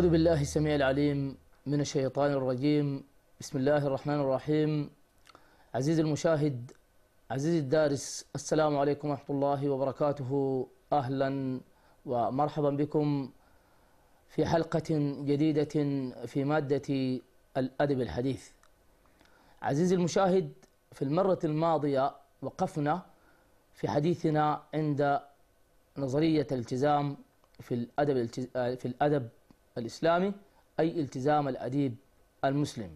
أعوذ بالله السميع العليم من الشيطان الرجيم بسم الله الرحمن الرحيم عزيزي المشاهد عزيزي الدارس السلام عليكم ورحمة الله وبركاته أهلا ومرحبا بكم في حلقة جديدة في مادة الأدب الحديث عزيزي المشاهد في المرة الماضية وقفنا في حديثنا عند نظرية الالتزام في الأدب في الأدب الإسلامي أي التزام الأديب المسلم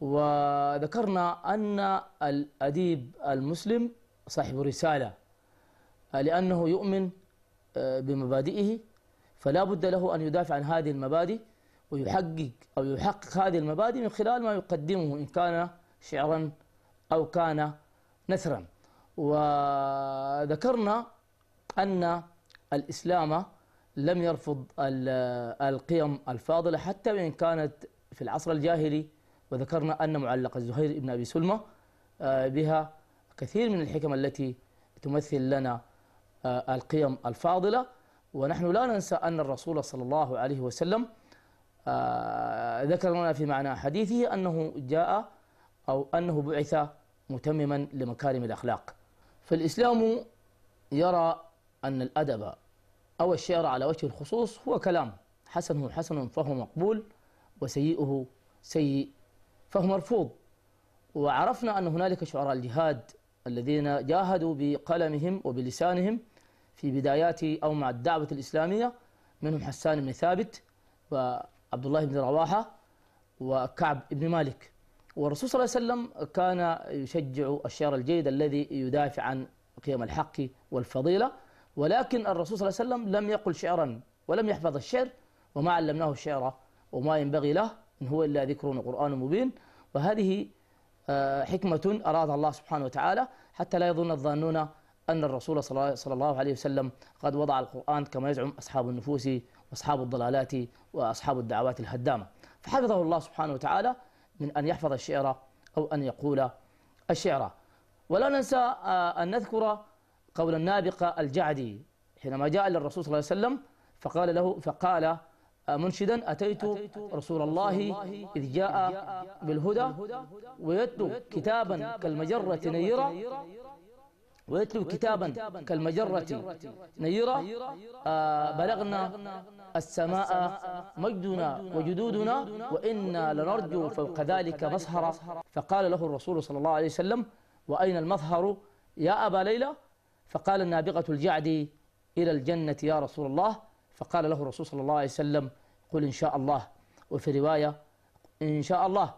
وذكرنا أن الأديب المسلم صاحب رسالة لأنه يؤمن آه، بمبادئه فلا بد له أن يدافع عن هذه المبادئ ويحقق أو يحقق هذه المبادئ من خلال ما يقدمه إن كان شعرا أو كان نثرا وذكرنا أن الإسلام لم يرفض القيم الفاضلة حتى وإن كانت في العصر الجاهلي وذكرنا أن معلقة زهير بن أبي سلمة آه، بها كثير من الحكم التي تمثل لنا آه، القيم الفاضلة ونحن لا ننسى أن الرسول صلى الله عليه وسلم آه، ذكر لنا في معنى حديثه أنه جاء أو أنه بعث متمما لمكارم الأخلاق فالإسلام يرى أن الأدب أو الشعر على وجه الخصوص هو كلام حسنه حسن فهو مقبول وسيئه سيء فهو مرفوض وعرفنا أن هنالك شعراء الجهاد الذين جاهدوا بقلمهم وبلسانهم في بدايات أو مع الدعوة الإسلامية منهم حسان بن ثابت وعبد الله بن رواحة وكعب بن مالك والرسول صلى الله عليه وسلم كان يشجع الشعر الجيد الذي يدافع عن قيم الحق والفضيلة ولكن الرسول صلى الله عليه وسلم لم يقل شعرا ولم يحفظ الشعر وما علمناه الشعر وما ينبغي له إن هو إلا ذكر وقرآن مبين وهذه آه، حكمة أرادها الله سبحانه وتعالى حتى لا يظن الظانون أن الرسول صلى الله عليه وسلم قد وضع القرآن كما يزعم أصحاب النفوس وأصحاب الضلالات وأصحاب الدعوات الهدامة فحفظه الله سبحانه وتعالى من أن يحفظ الشعر أو أن يقول الشعر ولا ننسى آه، أن نذكر قول النابقة الجعدي حينما جاء للرسول صلى الله عليه وسلم فقال له فقال آه، منشدا أتيت رسول الله إذ جاء بالهدى ويتلو كتابا كالمجرة نيرة ويتلو كتابا كالمجرة نيرة آه، بلغنا السماء مجدنا وجدودنا وإنا لنرجو فوق ذلك مظهرا فقال له الرسول صلى الله عليه وسلم وأين المظهر يا أبا ليلى فقال النابغة الجعدي إلى الجنة يا رسول الله فقال له الرسول صلى الله عليه وسلم قل إن شاء الله وفي رواية إن شاء الله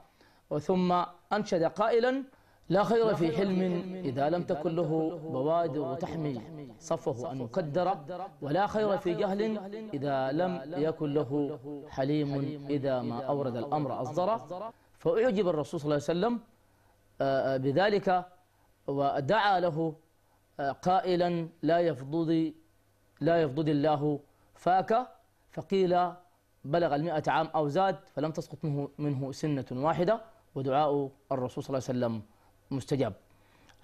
وثم أنشد قائلا لا خير في حلم إذا لم تكن له بوادر تحمي صفه أن يقدر ولا خير في جهل إذا لم يكن له حليم إذا ما أورد الأمر أصدر فأعجب الرسول صلى الله عليه وسلم آه، آه، بذلك ودعا له آه، قائلا لا يفضض لا يفضض الله فاك فقيل بلغ المئة عام أو زاد فلم تسقط منه, منه سنة واحدة ودعاء الرسول صلى الله عليه وسلم مستجاب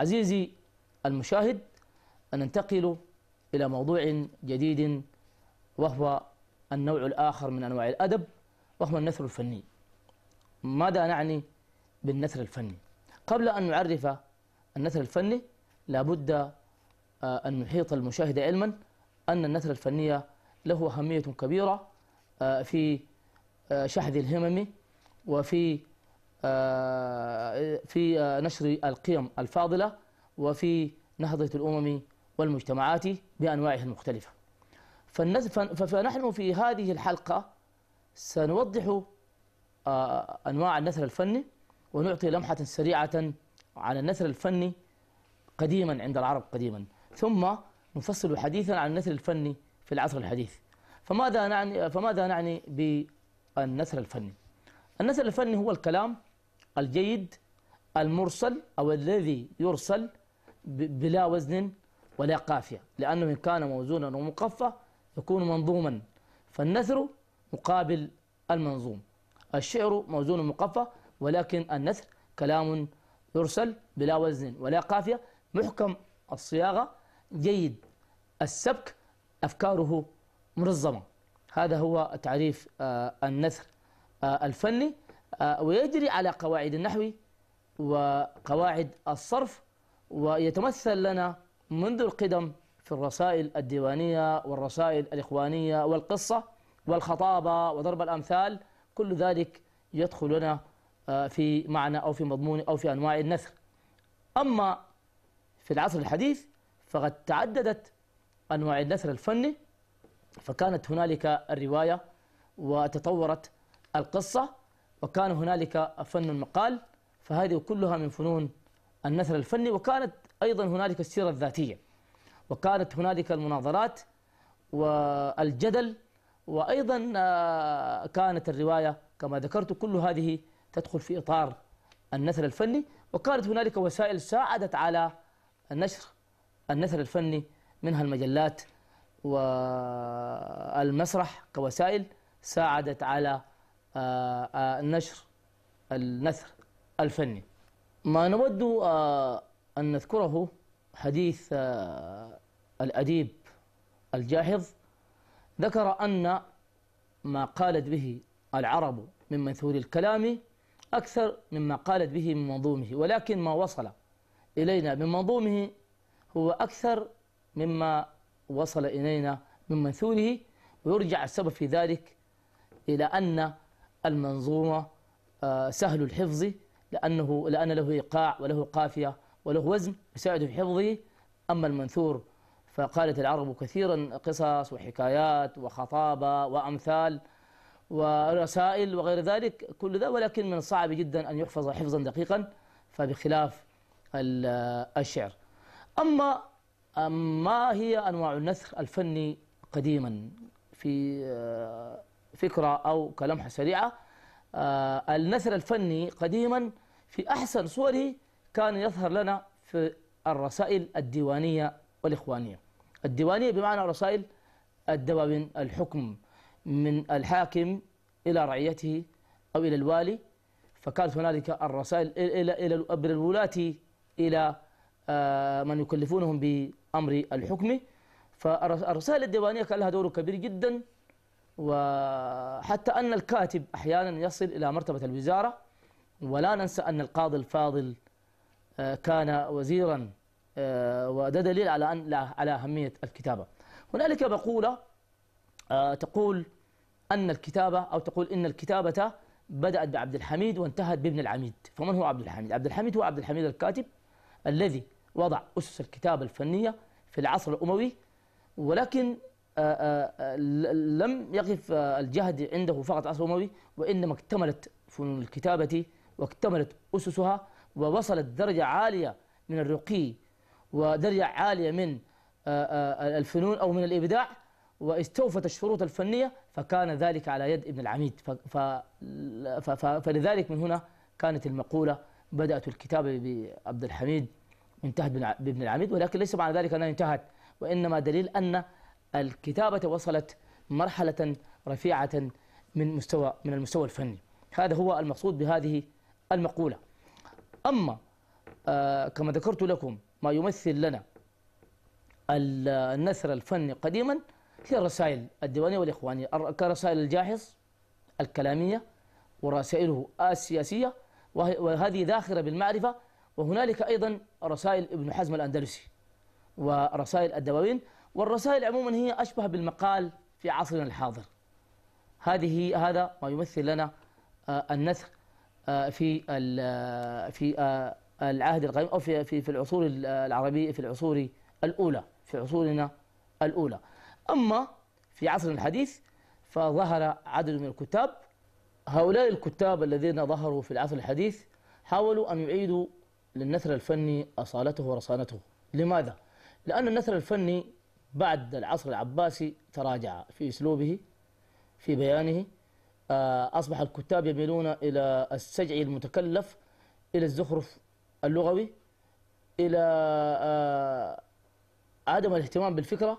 عزيزي المشاهد أن ننتقل إلى موضوع جديد وهو النوع الآخر من أنواع الأدب وهو النثر الفني ماذا نعني بالنثر الفني قبل أن نعرف النثر الفني لابد آه، أن نحيط المشاهد علما أن النثر الفنية له أهمية كبيرة آه، في آه، شحذ الهمم وفي في نشر القيم الفاضلة وفي نهضة الأمم والمجتمعات بأنواعها المختلفة فنحن في هذه الحلقة سنوضح أنواع النثر الفني ونعطي لمحة سريعة عن النثر الفني قديما عند العرب قديما ثم نفصل حديثا عن النثر الفني في العصر الحديث فماذا نعني فماذا نعني بالنثر الفني؟ النثر الفني هو الكلام الجيد المرسل او الذي يرسل بلا وزن ولا قافيه لانه ان كان موزونا ومقفى يكون منظوما فالنثر مقابل المنظوم الشعر موزون ومقفى ولكن النثر كلام يرسل بلا وزن ولا قافيه محكم الصياغه جيد السبك أفكاره منظمة هذا هو تعريف آه، النثر آه، الفني آه، ويجري على قواعد النحو وقواعد الصرف ويتمثل لنا منذ القدم في الرسائل الديوانية والرسائل الإخوانية والقصة والخطابة وضرب الأمثال كل ذلك يدخل لنا في معنى أو في مضمون أو في أنواع النثر أما في العصر الحديث فقد تعددت أنواع النثر الفني فكانت هنالك الرواية وتطورت القصة وكان هنالك فن المقال فهذه كلها من فنون النثر الفني وكانت أيضا هنالك السيرة الذاتية وكانت هنالك المناظرات والجدل وأيضا آه، كانت الرواية كما ذكرت كل هذه تدخل في إطار النثر الفني وكانت هنالك وسائل ساعدت على النشر النثر الفني منها المجلات والمسرح كوسائل ساعدت على آه، آه، نشر النثر الفني ما نود آه، أن نذكره حديث الأديب الجاحظ ذكر أن ما قالت به العرب من منثور الكلام أكثر مما قالت به من منظومه ولكن ما وصل إلينا من منظومه هو أكثر مما وصل إلينا من مثوله ويرجع السبب في ذلك إلى أن المنظومة آه، سهل الحفظ لأنه لأن له إيقاع وله قافية وله وزن يساعد في حفظه أما المنثور فقالت العرب كثيرا قصص وحكايات وخطابة وأمثال ورسائل وغير ذلك كل ذا ولكن من الصعب جدا أن يحفظ حفظا دقيقا فبخلاف الشعر أما ما هي أنواع النثر الفني قديما في آه، فكرة أو كلمحة سريعة آه، النثر الفني قديما في أحسن صوره كان يظهر لنا في الرسائل الديوانية والإخوانية الديوانية بمعنى رسائل الدواوين الحكم من الحاكم إلى رعيته أو إلى الوالي فكانت هنالك الرسائل إلى إلى الولاة إلى آه، من يكلفونهم بأمر الحكم فالرسائل الديوانية كان لها دور كبير جدا وحتى أن الكاتب أحيانا يصل إلى مرتبة الوزارة ولا ننسى أن القاضي الفاضل آه، كان وزيرا آه، وده دليل على أن على أهمية الكتابة هنالك مقولة تقول أن الكتابة أو تقول إن الكتابة بدأت بعبد الحميد وانتهت بابن العميد فمن هو عبد الحميد؟ عبد الحميد هو عبد الحميد الكاتب الذي وضع أسس الكتابة الفنية في العصر الأموي ولكن آه، آه، آه، لم يقف الجهد عنده فقط عصر أموي وإنما اكتملت فنون الكتابة واكتملت أسسها ووصلت درجة عالية من الرقي ودرجة عالية من الفنون أو من الإبداع واستوفت الشروط الفنية فكان ذلك على يد ابن العميد فلذلك من هنا كانت المقولة بدأت الكتابة بعبد الحميد وانتهت بابن العميد ولكن ليس معنى ذلك أنها انتهت وإنما دليل أن الكتابة وصلت مرحلة رفيعة من مستوى من المستوى الفني هذا هو المقصود بهذه المقولة أما آه، كما ذكرت لكم ما يمثل لنا النثر الفني قديما هي الرسائل الديوانية والإخوانية كرسائل الجاحظ الكلامية ورسائله السياسية وهذه ذاخرة بالمعرفة وهنالك أيضا رسائل ابن حزم الأندلسي ورسائل الدواوين والرسائل عموما هي أشبه بالمقال في عصرنا الحاضر هذه هذا ما يمثل لنا آه، النثر آه، في آه، في العهد القديم او في في في العصور العربيه في العصور الاولى في عصورنا الاولى اما في عصرنا الحديث فظهر عدد من الكتاب هؤلاء الكتاب الذين ظهروا في العصر الحديث حاولوا أن يعيدوا للنثر الفني أصالته ورصانته لماذا؟ لأن النثر الفني بعد العصر العباسي تراجع في أسلوبه في بيانه آه، أصبح الكتاب يميلون إلى السجع المتكلف إلى الزخرف اللغوي إلى آه، عدم الاهتمام بالفكرة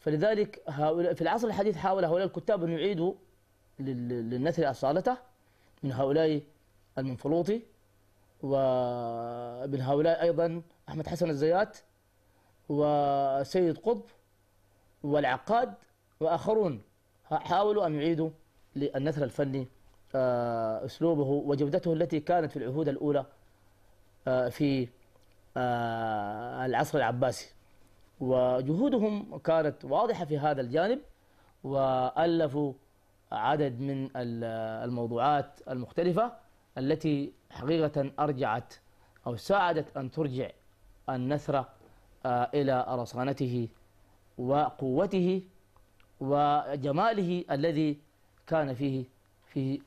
فلذلك في العصر الحديث حاول هؤلاء الكتاب أن يعيدوا للناس أصالته من هؤلاء المنفلوطي ومن هؤلاء أيضا أحمد حسن الزيات وسيد قطب والعقاد وآخرون حاولوا أن يعيدوا للنثر الفني آه، أسلوبه وجودته التي كانت في العهود الأولى آه، في آه، العصر العباسي وجهودهم كانت واضحة في هذا الجانب وألفوا عدد من الموضوعات المختلفة التي حقيقة أرجعت أو ساعدت أن ترجع النثر آه، إلى رصانته وقوته وجماله الذي كان فيه في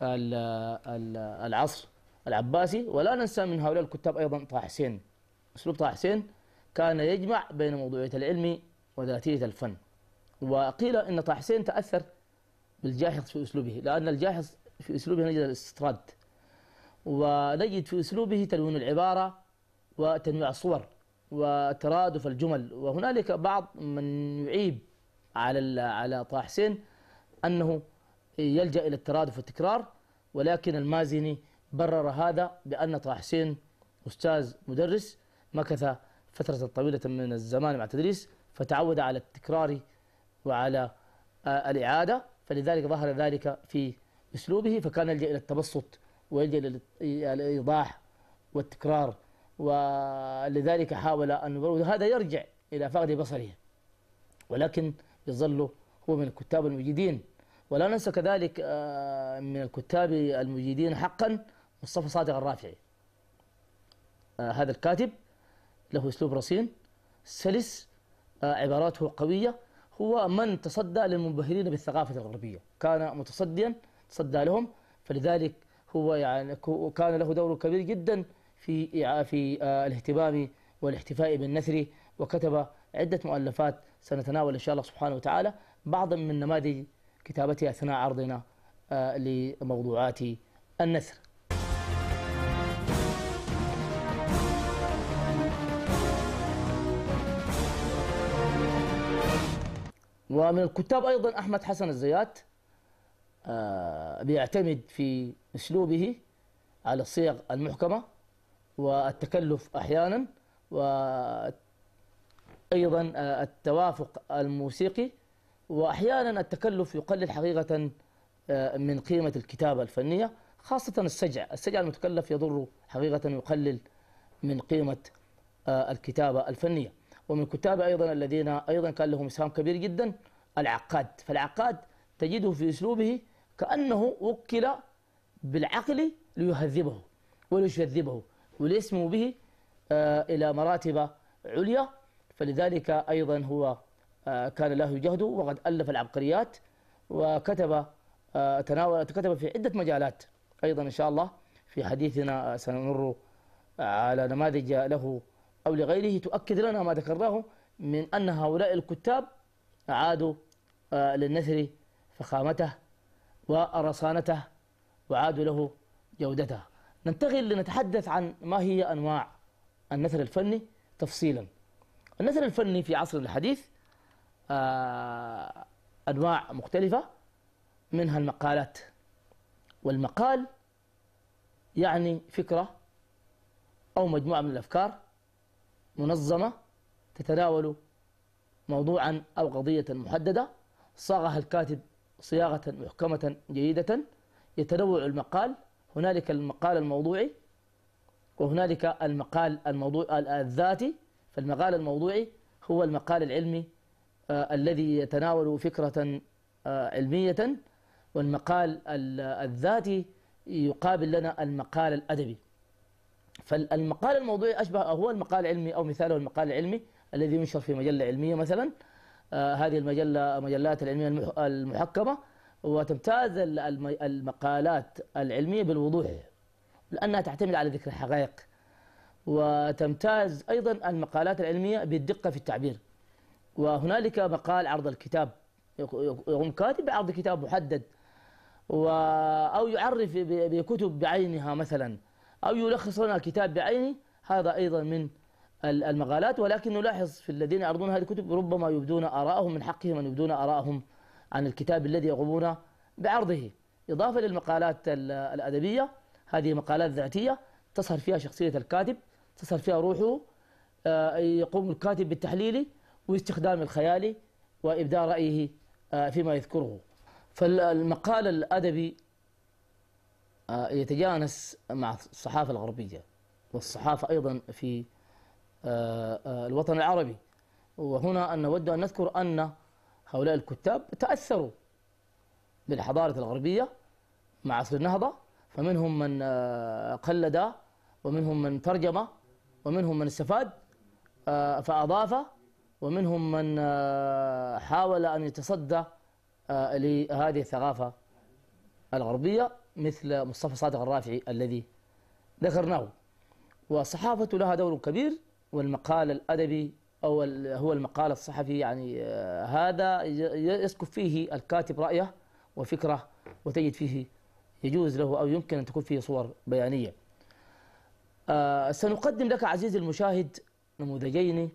العصر العباسي ولا ننسى من هؤلاء الكتاب أيضا طه حسين أسلوب طه حسين كان يجمع بين موضوعية العلم وذاتية الفن وقيل أن طه حسين تأثر بالجاحظ في أسلوبه لأن الجاحظ في أسلوبه نجد الاستطراد ونجد في أسلوبه تلوين العبارة وتنويع الصور وترادف الجمل وهنالك بعض من يعيب على على طه حسين أنه يلجأ إلى الترادف والتكرار ولكن المازني برر هذا بأن طه حسين أستاذ مدرس مكث فترة طويلة من الزمان مع التدريس فتعود على التكرار وعلى آه، الإعادة فلذلك ظهر ذلك في أسلوبه فكان يلجأ إلى التبسط ويلجأ إلى الإيضاح والتكرار ولذلك حاول أن هذا يرجع إلى فقد بصره ولكن يظل هو من الكتاب المجيدين ولا ننسى كذلك آه، من الكتاب المجيدين حقا مصطفى صادق الرافعي آه، هذا الكاتب له أسلوب رصين سلس آه، عباراته قوية هو من تصدى للمنبهرين بالثقافة الغربية كان متصديا تصدى لهم فلذلك هو يعني كان له دور كبير جدا في في آه، الاهتمام والاحتفاء بالنثر وكتب عدة مؤلفات سنتناول إن شاء الله سبحانه وتعالى بعضا من نماذج كتابته أثناء عرضنا آه، لموضوعات النثر ومن الكتاب أيضا أحمد حسن الزيات آه، بيعتمد في أسلوبه على الصيغ المحكمة والتكلف أحيانا وأيضا آه، التوافق الموسيقي وأحيانا التكلف يقلل حقيقة آه، من قيمة الكتابة الفنية خاصة السجع السجع المتكلف يضر حقيقة يقلل من قيمة الكتابة الفنية ومن كتابه أيضا الذين أيضا كان لهم إسهام كبير جدا العقاد فالعقاد تجده في أسلوبه كأنه وكل بالعقل ليهذبه وليشذبه وليسمو به آه، إلى مراتب عليا فلذلك أيضا هو آه، كان له جهده وقد ألف العبقريات وكتب آه، تناول كتب في عدة مجالات أيضا إن شاء الله في حديثنا سنمر على نماذج له أو لغيره تؤكد لنا ما ذكرناه من أن هؤلاء الكتاب عادوا آه، للنثر فخامته ورصانته وعادوا له جودته ننتقل لنتحدث عن ما هي أنواع النثر الفني تفصيلا النثر الفني في عصر الحديث آه، أنواع مختلفة منها المقالات والمقال يعني فكرة أو مجموعة من الأفكار منظمة تتناول موضوعا أو قضية محددة صاغها الكاتب صياغة محكمة جيدة يتنوع المقال هنالك المقال الموضوعي وهنالك المقال الموضوع الذاتي فالمقال الموضوعي هو المقال العلمي آه الذي يتناول فكرة آه علمية والمقال الذاتي يقابل لنا المقال الأدبي فالمقال الموضوعي أشبه هو المقال العلمي أو مثاله المقال العلمي الذي ينشر في مجلة علمية مثلا آه، هذه المجلة مجلات العلمية المحكمة وتمتاز المقالات العلمية بالوضوح لأنها تعتمد على ذكر الحقائق وتمتاز أيضا المقالات العلمية بالدقة في التعبير وهنالك مقال عرض الكتاب يقوم كاتب بعرض كتاب محدد و أو يعرف بكتب بعينها مثلا أو يلخص لنا كتاب بعينه هذا أيضا من المقالات ولكن نلاحظ في الذين يعرضون هذه الكتب ربما يبدون آراءهم من حقهم أن يبدون آراءهم عن الكتاب الذي يقومون بعرضه إضافة للمقالات الأدبية هذه مقالات ذاتية تظهر فيها شخصية الكاتب تظهر فيها روحه آه، يقوم الكاتب بالتحليل واستخدام الخيال وإبداء رأيه آه، فيما يذكره فالمقال الأدبي آه، يتجانس مع الصحافة الغربية والصحافة أيضا في آه، آه، الوطن العربي وهنا أن نود أن نذكر أن هؤلاء الكتاب تأثروا بالحضارة الغربية مع عصر النهضة فمنهم من قلد ومنهم من ترجم ومنهم من استفاد فأضاف ومنهم من حاول أن يتصدى لهذه الثقافة الغربية مثل مصطفى صادق الرافعي الذي ذكرناه وصحافة لها دور كبير والمقال الأدبي أو هو المقال الصحفي يعني آه، هذا يسكب فيه الكاتب رأيه وفكره وتجد فيه يجوز له أو يمكن أن تكون فيه صور بيانية آه، سنقدم لك عزيزي المشاهد نموذجين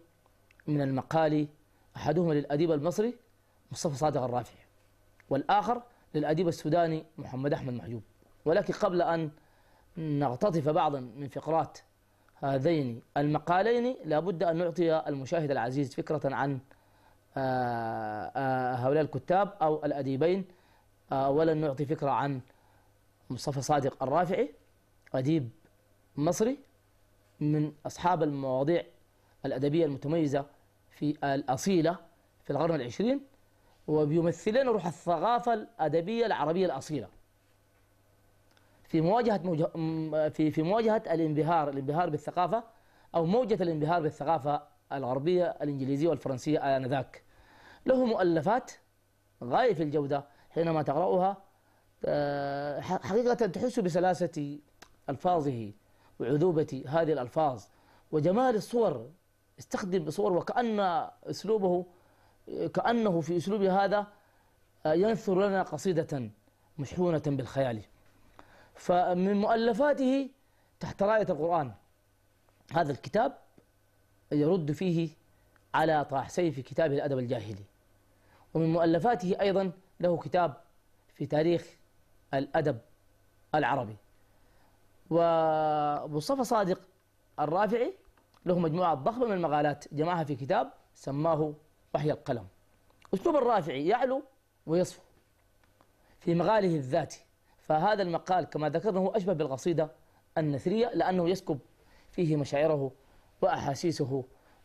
من المقال أحدهما للأديب المصري مصطفى صادق الرافعي والآخر للأديب السوداني محمد أحمد محجوب ولكن قبل أن نغتطف بعضا من فقرات هذين المقالين لابد أن نعطي المشاهد العزيز فكرة عن آه، آه، هؤلاء الكتاب أو الأديبين آه، أولا نعطي فكرة عن مصطفى صادق الرافعي أديب مصري من أصحاب المواضيع الأدبية المتميزة في الأصيلة في القرن العشرين وبيمثل لنا روح الثقافة الأدبية العربية الأصيلة في مواجهة موجه... في في مواجهة الانبهار الانبهار بالثقافة أو موجة الانبهار بالثقافة الغربية الإنجليزية والفرنسية آنذاك له مؤلفات غاية في الجودة حينما تقرأها آه، حقيقة تحس بسلاسة ألفاظه وعذوبة هذه الألفاظ وجمال الصور استخدم صور وكأن أسلوبه كأنه في أسلوب هذا آه، ينثر لنا قصيدة مشحونة بالخيال فمن مؤلفاته تحت راية القرآن هذا الكتاب يرد فيه على طاح سيف كتاب الأدب الجاهلي ومن مؤلفاته أيضا له كتاب في تاريخ الأدب العربي ومصطفى صادق الرافعي له مجموعة ضخمة من المقالات جمعها في كتاب سماه وهي القلم أسلوب الرافعي يعلو ويصفو في مغاله الذاتي فهذا المقال كما ذكرنا هو أشبه بالقصيدة النثرية لأنه يسكب فيه مشاعره وأحاسيسه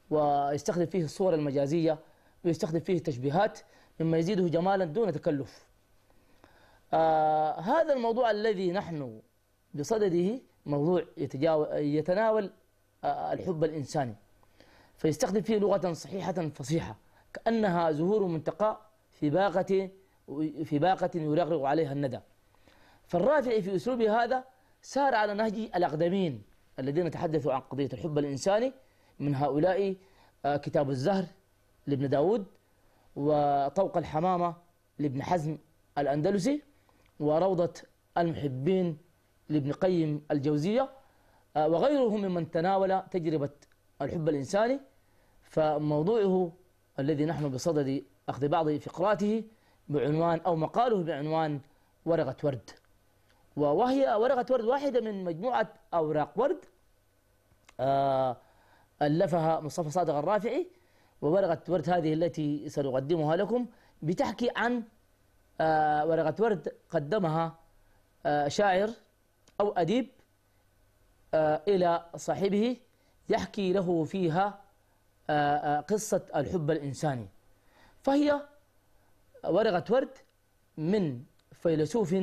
ويستخدم فيه الصور المجازية ويستخدم فيه التشبيهات مما يزيده جمالا دون تكلف آه هذا الموضوع الذي نحن بصدده موضوع يتناول آه، الحب الإنساني فيستخدم فيه لغة صحيحة فصيحة كأنها زهور منتقاة في باقة في باقة يرغرغ عليها الندى فالرافعي في أسلوبه هذا سار على نهج الأقدمين الذين تحدثوا عن قضية الحب الإنساني من هؤلاء آه، كتاب الزهر لابن داود وطوق الحمامة لابن حزم الأندلسي وروضة المحبين لابن قيم الجوزية آه، وغيرهم ممن تناول تجربة الحب الإنساني فموضوعه الذي نحن بصدد أخذ بعض فقراته بعنوان أو مقاله بعنوان ورقة ورد وهي ورقة ورد واحدة من مجموعة أوراق ورد آه، ألفها مصطفى صادق الرافعي وورقة ورد هذه التي سنقدمها لكم بتحكي عن آه، ورقة ورد قدمها آه، شاعر أو أديب إلى صاحبه يحكي له فيها قصة الحب الإنساني فهي ورقة ورد من فيلسوف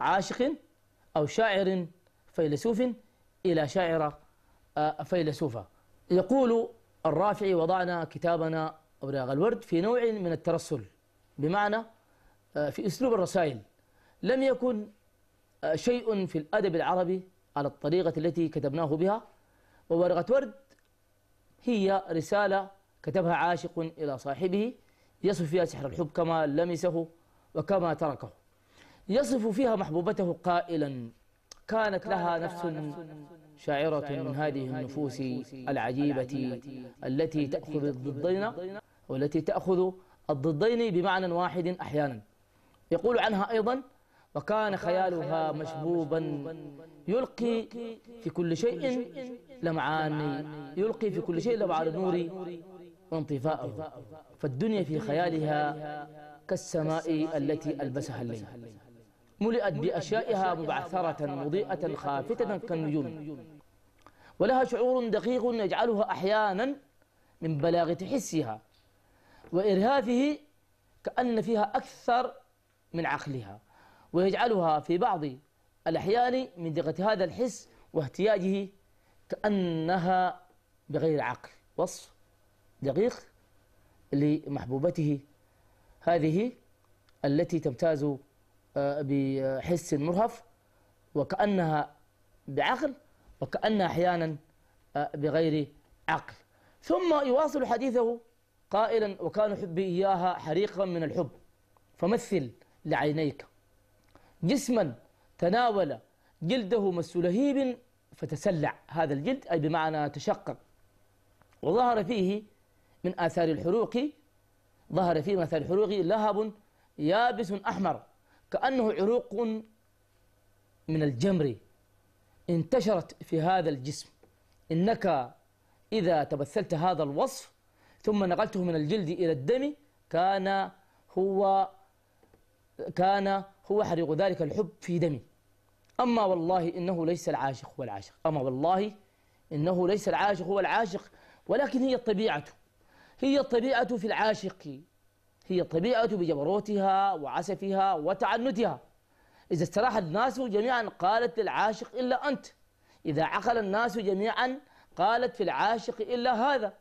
عاشق أو شاعر فيلسوف إلى شاعرة آه، فيلسوفة يقول الرافعي وضعنا كتابنا أوراق الورد في نوع من الترسل بمعنى آه، في أسلوب الرسائل لم يكن آه، شيء في الأدب العربي على الطريقة التي كتبناه بها وورقة ورد هي رسالة كتبها عاشق إلى صاحبه يصف فيها سحر الحب كما لمسه وكما تركه يصف فيها محبوبته قائلا كانت لها نفس شاعرة من هذه النفوس العجيبة التي تأخذ الضدين والتي تأخذ الضدين بمعنى واحد أحيانا يقول عنها أيضا وكان خيالها مشبوبا يلقي في كل شيء لمعاني يلقي في كل شيء لبعض النور وانطفاءه فالدنيا في خيالها كالسماء التي ألبسها الليل ملئت بأشيائها مبعثرة مضيئة خافتة كالنجوم ولها شعور دقيق يجعلها أحيانا من بلاغة حسها وإرهافه كأن فيها أكثر من عقلها ويجعلها في بعض الأحيان من دقة هذا الحس واهتياجه كأنها بغير عقل وصف دقيق لمحبوبته هذه التي تمتاز آه، بحس مرهف وكأنها بعقل وكأنها أحيانا آه، بغير عقل ثم يواصل حديثه قائلا وكان حبي إياها حريقا من الحب فمثل لعينيك جسما تناول جلده مس لهيب فتسلع هذا الجلد أي بمعنى تشقق وظهر فيه من آثار الحروق ظهر فيه من آثار الحروق لهب يابس أحمر كأنه عروق من الجمر انتشرت في هذا الجسم إنك إذا تبثلت هذا الوصف ثم نقلته من الجلد إلى الدم كان هو كان هو حريق ذلك الحب في دمي أما والله إنه ليس العاشق هو العاشق أما والله إنه ليس العاشق هو العاشق ولكن هي الطبيعة هي الطبيعة في العاشق هي الطبيعة بجبروتها وعسفها وتعنتها إذا استراح الناس جميعا قالت للعاشق إلا أنت إذا عقل الناس جميعا قالت في العاشق إلا هذا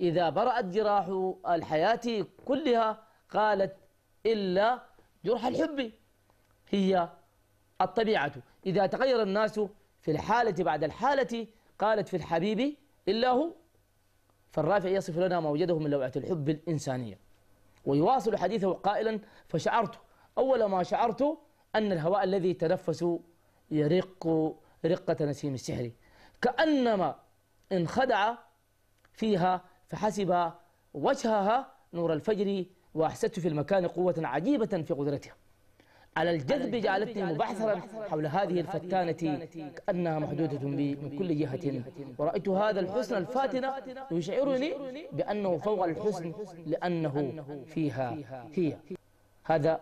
إذا برأت جراح الحياة كلها قالت إلا جرح الحب هي الطبيعة إذا تغير الناس في الحالة بعد الحالة قالت في الحبيب إلا هو فالرافع يصف لنا ما وجده من لوعة الحب الإنسانية ويواصل حديثه قائلا فشعرت أول ما شعرت أن الهواء الذي تنفس يرق رقة نسيم السحر كأنما انخدع فيها فحسب وجهها نور الفجر وأحسست في المكان قوة عجيبة في قدرتها على الجذب جعلتني مبحثرا حول هذه الفتانة كأنها محدودة بي من كل جهة ورأيت هذا الحسن الفاتنة يشعرني بأنه فوق الحسن لأنه فيها هي هذا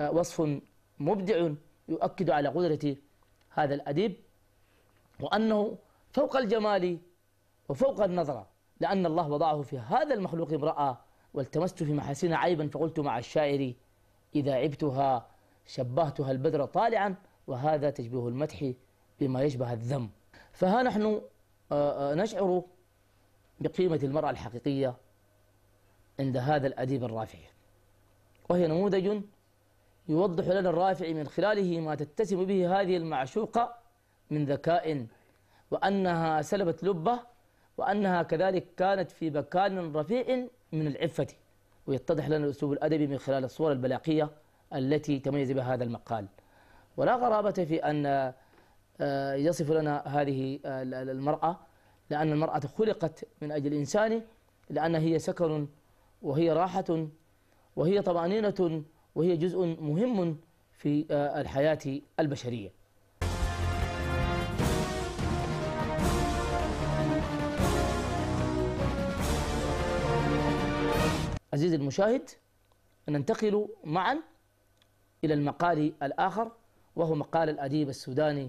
آه، وصف مبدع يؤكد على قدرة هذا الأديب وأنه فوق الجمال وفوق النظرة لأن الله وضعه في هذا المخلوق امرأة والتمست في محاسن عيبا فقلت مع الشاعر إذا عبتها شبهتها البدر طالعا وهذا تشبيه المدح بما يشبه الذم فها نحن آه، آه، نشعر بقيمة المرأة الحقيقية عند هذا الأديب الرافعي وهي نموذج يوضح لنا الرافع من خلاله ما تتسم به هذه المعشوقة من ذكاء وأنها سلبت لبه وأنها كذلك كانت في مكان رفيع من العفة ويتضح لنا الأسلوب الأدبي من خلال الصور البلاقية التي تميز بها هذا المقال ولا غرابة في أن آه، يصف لنا هذه آه، المرأة لأن المرأة خلقت من أجل الإنسان لأن هي سكن وهي راحة وهي طمأنينة وهي جزء مهم في آه، الحياة البشرية عزيزي المشاهد ننتقل معا إلى المقال الآخر وهو مقال الأديب السوداني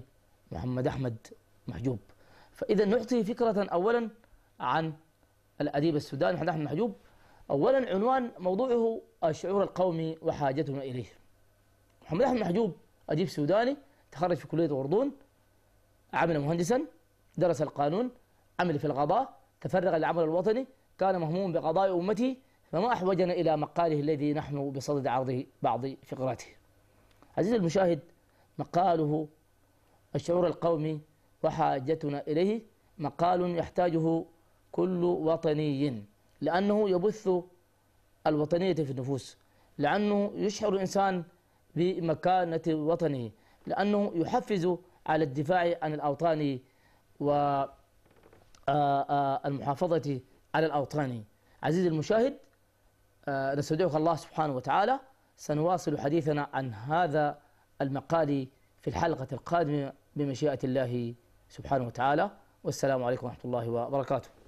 محمد أحمد محجوب فإذا نعطي فكرة أولا عن الأديب السوداني محمد أحمد محجوب أولا عنوان موضوعه الشعور القومي وحاجتنا إليه محمد أحمد محجوب أديب سوداني تخرج في كلية غردون عمل مهندسا درس القانون عمل في القضاء تفرغ للعمل الوطني كان مهموم بقضاء أمته فما أحوجنا إلى مقاله الذي نحن بصدد عرضه بعض فقراته عزيزي المشاهد مقاله الشعور القومي وحاجتنا إليه مقال يحتاجه كل وطني لأنه يبث الوطنية في النفوس لأنه يشعر الإنسان بمكانة وطنه لأنه يحفز على الدفاع عن الأوطان والمحافظة على الأوطان عزيزي المشاهد نستودعك الله سبحانه وتعالى سنواصل حديثنا عن هذا المقال في الحلقة القادمة بمشيئة الله سبحانه وتعالى والسلام عليكم ورحمة الله وبركاته